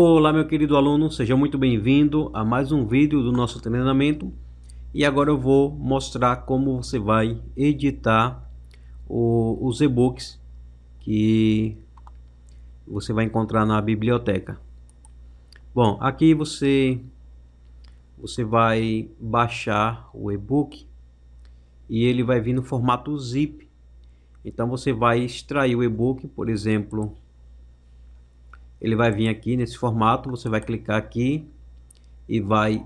Olá meu querido aluno, seja muito bem-vindo a mais um vídeo do nosso treinamento e agora eu vou mostrar como você vai editar o, os e-books que você vai encontrar na biblioteca. Bom, aqui você, você vai baixar o e-book e ele vai vir no formato zip. Então você vai extrair o e-book, por exemplo, ele vai vir aqui nesse formato, você vai clicar aqui e vai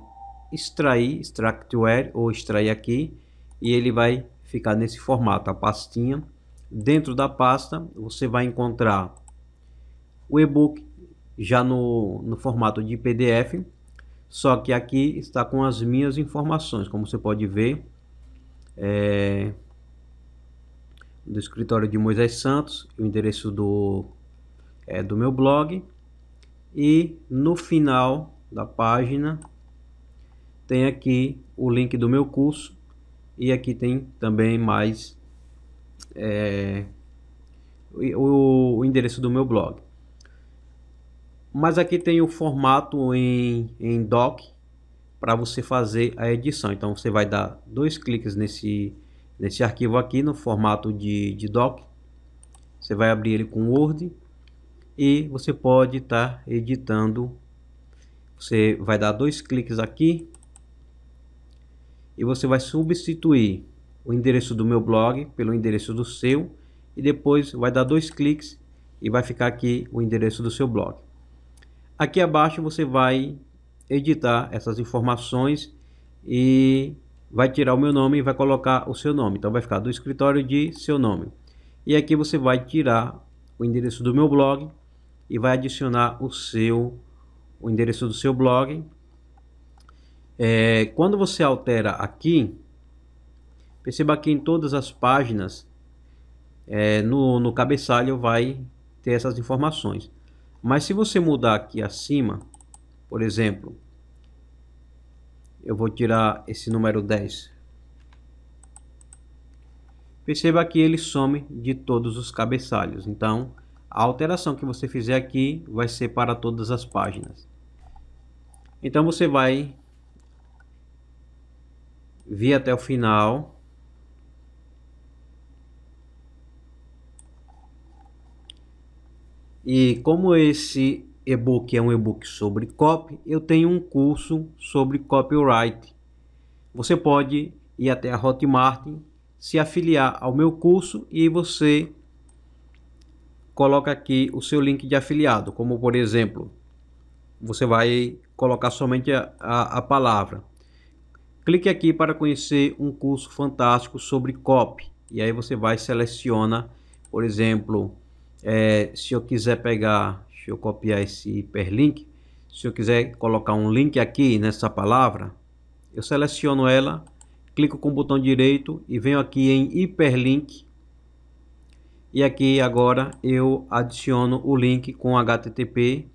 extrair, extract where ou extrair aqui e ele vai ficar nesse formato, a pastinha. Dentro da pasta você vai encontrar o e-book já no, no formato de PDF, só que aqui está com as minhas informações, como você pode ver, é, do escritório de Moisés Santos, o endereço do é, do meu blog. E no final da página tem aqui o link do meu curso e aqui tem também mais é, o, o, endereço do meu blog. Mas aqui tem o formato em, em doc para você fazer a edição. Então você vai dar dois cliques nesse, nesse arquivo aqui no formato de, de doc. Você vai abrir ele com Word e você pode estar tá editando. Você vai dar dois cliques aqui e você vai substituir o endereço do meu blog pelo endereço do seu e depois vai dar dois cliques e vai ficar aqui o endereço do seu blog. Aqui abaixo você vai editar essas informações e vai tirar o meu nome e vai colocar o seu nome. Então vai ficar do escritório de seu nome. E aqui você vai tirar o endereço do meu blog e vai adicionar o seu o endereço do seu blog. É, quando você altera aqui, perceba que em todas as páginas, é, no, no cabeçalho vai ter essas informações. Mas se você mudar aqui acima, por exemplo, eu vou tirar esse número 10. Perceba que ele some de todos os cabeçalhos. Então, a alteração que você fizer aqui vai ser para todas as páginas. Então você vai vir até o final. E como esse e-book é um e-book sobre copy, eu tenho um curso sobre copyright. Você pode ir até a Hotmart, se afiliar ao meu curso e você coloca aqui o seu link de afiliado, como por exemplo, você vai colocar somente a, a, a palavra. Clique aqui para conhecer um curso fantástico sobre copy. E aí você vai seleciona, por exemplo, é, se eu quiser pegar, deixa eu copiar esse hiperlink, se eu quiser colocar um link aqui nessa palavra, eu seleciono ela, clico com o botão direito e venho aqui em hiperlink e aqui agora eu adiciono o link com HTTP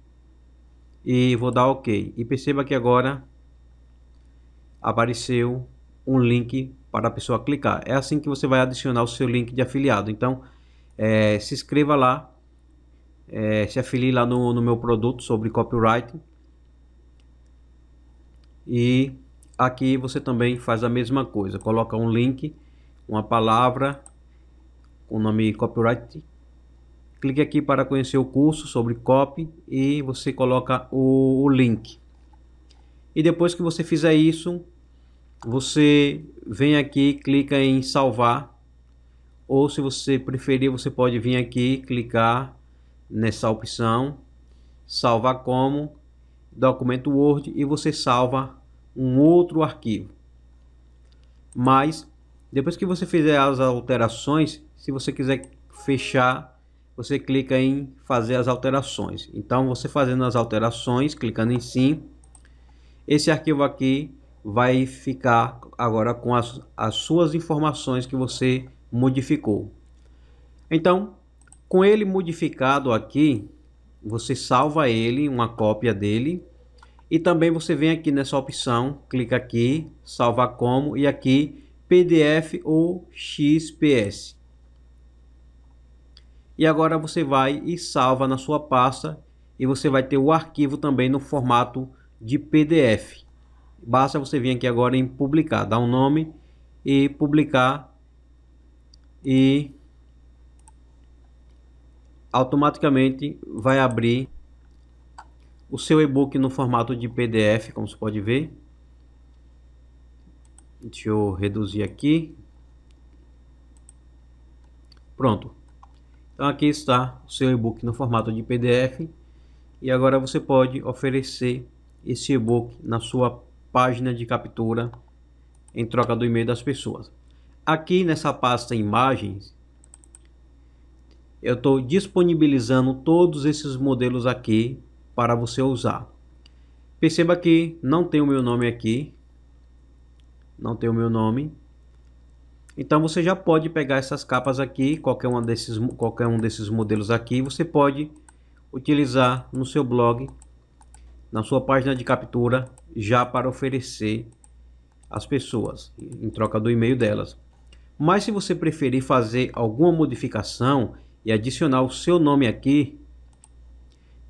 e vou dar OK e perceba que agora apareceu um link para a pessoa clicar é assim que você vai adicionar o seu link de afiliado então é, se inscreva lá é, se afilie lá no, no meu produto sobre copyright e aqui você também faz a mesma coisa coloca um link uma palavra com o nome Copyright. Clique aqui para conhecer o curso sobre copy e você coloca o, o link. E depois que você fizer isso, você vem aqui, clica em salvar ou se você preferir, você pode vir aqui, clicar nessa opção, salvar como documento Word e você salva um outro arquivo. Mas depois que você fizer as alterações, se você quiser fechar, você clica em fazer as alterações. Então, você fazendo as alterações, clicando em sim, esse arquivo aqui vai ficar agora com as, as suas informações que você modificou. Então, com ele modificado aqui, você salva ele, uma cópia dele, e também você vem aqui nessa opção, clica aqui, salvar como, e aqui PDF ou XPS. E agora você vai e salva na sua pasta e você vai ter o arquivo também no formato de PDF. Basta você vir aqui agora em publicar, dar um nome e publicar e automaticamente vai abrir o seu e-book no formato de PDF, como você pode ver. Deixa eu reduzir aqui. Pronto. Então aqui está o seu e-book no formato de PDF e agora você pode oferecer esse e-book na sua página de captura em troca do e-mail das pessoas. Aqui nessa pasta imagens, eu estou disponibilizando todos esses modelos aqui para você usar. Perceba que não tem o meu nome aqui, não tem o meu nome, então você já pode pegar essas capas aqui, qualquer, uma desses, qualquer um desses modelos aqui, você pode utilizar no seu blog, na sua página de captura, já para oferecer às pessoas, em troca do e-mail delas. Mas se você preferir fazer alguma modificação e adicionar o seu nome aqui,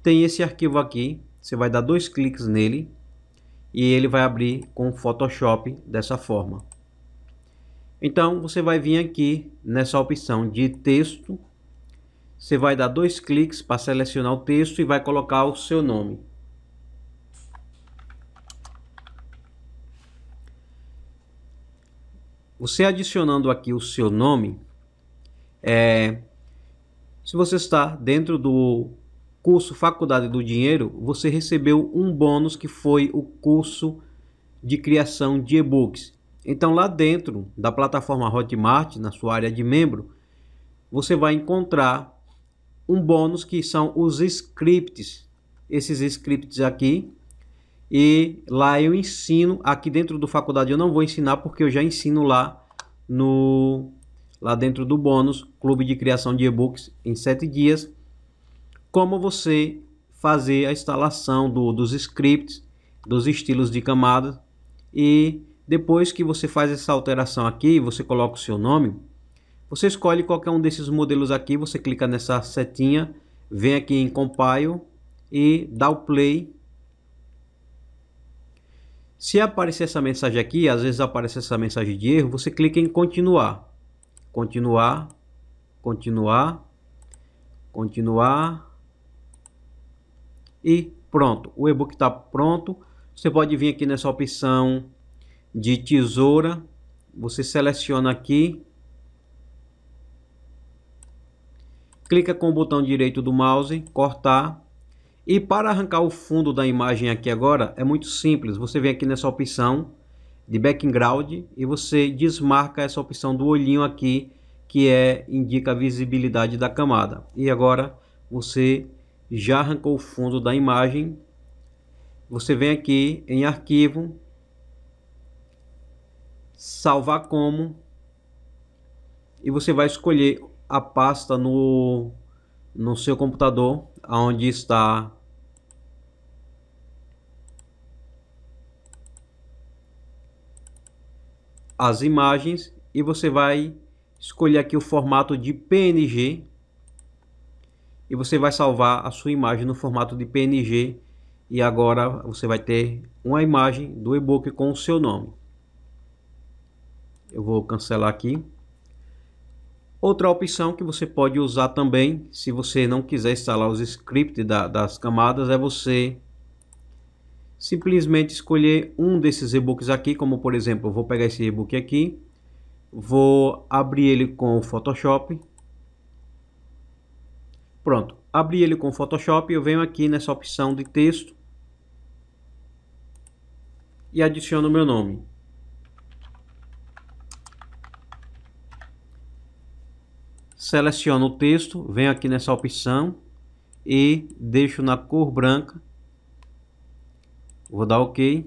tem esse arquivo aqui, você vai dar dois cliques nele e ele vai abrir com o Photoshop dessa forma. Então, você vai vir aqui nessa opção de texto, você vai dar dois cliques para selecionar o texto e vai colocar o seu nome. Você adicionando aqui o seu nome, é, se você está dentro do curso Faculdade do Dinheiro, você recebeu um bônus que foi o curso de criação de e-books. Então, lá dentro da plataforma Hotmart, na sua área de membro, você vai encontrar um bônus que são os scripts. Esses scripts aqui. E lá eu ensino, aqui dentro do faculdade eu não vou ensinar porque eu já ensino lá no lá dentro do bônus Clube de Criação de E-books em 7 dias, como você fazer a instalação do, dos scripts, dos estilos de camada e depois que você faz essa alteração aqui, você coloca o seu nome, você escolhe qualquer um desses modelos aqui, você clica nessa setinha, vem aqui em Compile e dá o Play. Se aparecer essa mensagem aqui, às vezes aparece essa mensagem de erro, você clica em Continuar. Continuar, continuar, continuar e pronto. O e-book está pronto. Você pode vir aqui nessa opção de tesoura, você seleciona aqui, clica com o botão direito do mouse, cortar, e para arrancar o fundo da imagem aqui agora, é muito simples, você vem aqui nessa opção de background e você desmarca essa opção do olhinho aqui, que é indica a visibilidade da camada. E agora você já arrancou o fundo da imagem, você vem aqui em arquivo, salvar como e você vai escolher a pasta no no seu computador aonde está as imagens e você vai escolher aqui o formato de PNG e você vai salvar a sua imagem no formato de PNG e agora você vai ter uma imagem do e-book com o seu nome. Eu vou cancelar aqui. Outra opção que você pode usar também, se você não quiser instalar os scripts da, das camadas, é você simplesmente escolher um desses e-books aqui, como por exemplo, eu vou pegar esse e-book aqui, vou abrir ele com o Photoshop. Pronto, abri ele com o Photoshop, eu venho aqui nessa opção de texto e adiciono o meu nome. seleciono o texto, venho aqui nessa opção e deixo na cor branca. Vou dar OK.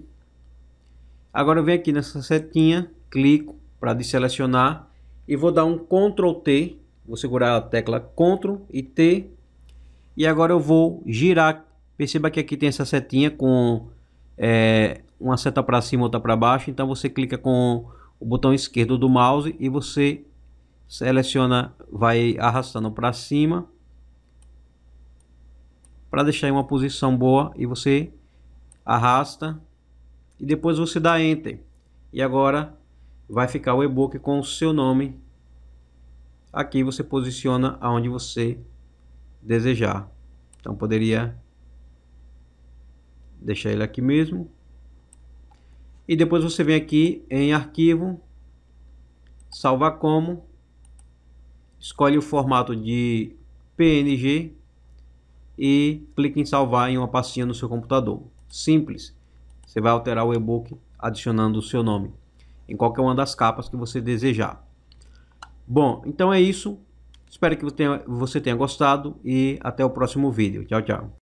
Agora eu venho aqui nessa setinha, clico para desselecionar e vou dar um Ctrl T. Vou segurar a tecla Ctrl e T. E agora eu vou girar. Perceba que aqui tem essa setinha com é, uma seta para cima, outra para baixo. Então você clica com o botão esquerdo do mouse e você seleciona, vai arrastando para cima para deixar em uma posição boa e você arrasta e depois você dá enter e agora vai ficar o e-book com o seu nome aqui você posiciona aonde você desejar então poderia deixar ele aqui mesmo e depois você vem aqui em arquivo salvar como escolhe o formato de PNG e clique em salvar em uma pastinha no seu computador. Simples. Você vai alterar o e-book adicionando o seu nome em qualquer uma das capas que você desejar. Bom, então é isso. Espero que você tenha gostado e até o próximo vídeo. Tchau, tchau.